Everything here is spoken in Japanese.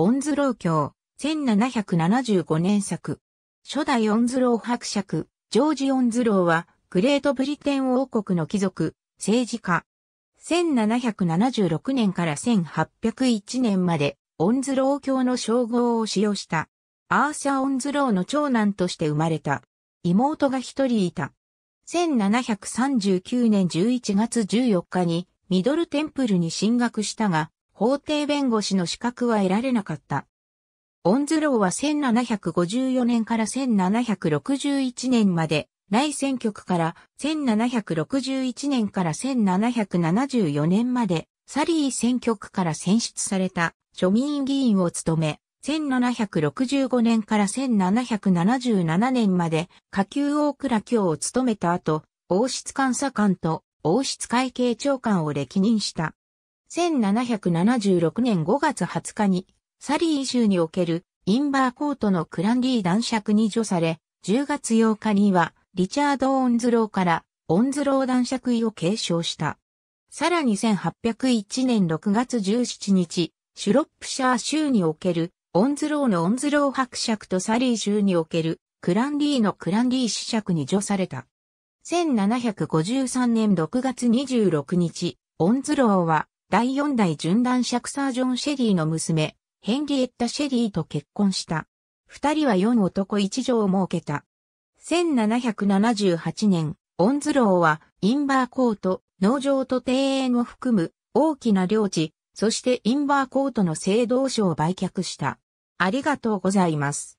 オンズロー教、1775年作。初代オンズロー伯爵、ジョージ・オンズローは、グレートブリテン王国の貴族、政治家。1776年から1801年まで、オンズロー教の称号を使用した。アーサー・オンズローの長男として生まれた。妹が一人いた。1739年11月14日にミドルテンプルに進学したが、法廷弁護士の資格は得られなかった。オンズローは1754年から1761年まで、内選挙区から1761年から1774年まで、サリー選挙区から選出された庶民議員を務め、1765年から1777年まで下級大倉卿を務めた後、王室監査官と王室会計長官を歴任した。1776年5月20日に、サリー州におけるインバーコートのクランリー男爵に除され、10月8日にはリチャード・オンズローからオンズロー男爵位を継承した。さらに1801年6月17日、シュロップシャー州におけるオンズローのオンズロー伯爵とサリー州におけるクランリーのクランリー子爵に除された。1753年6月26日、オンズローは第4代シャク・サージョン・シェリーの娘、ヘンリエッタ・シェリーと結婚した。二人は4男一女を設けた。1778年、オンズローはインバーコート、農場と庭園を含む大きな領地、そしてインバーコートの制度所を売却した。ありがとうございます。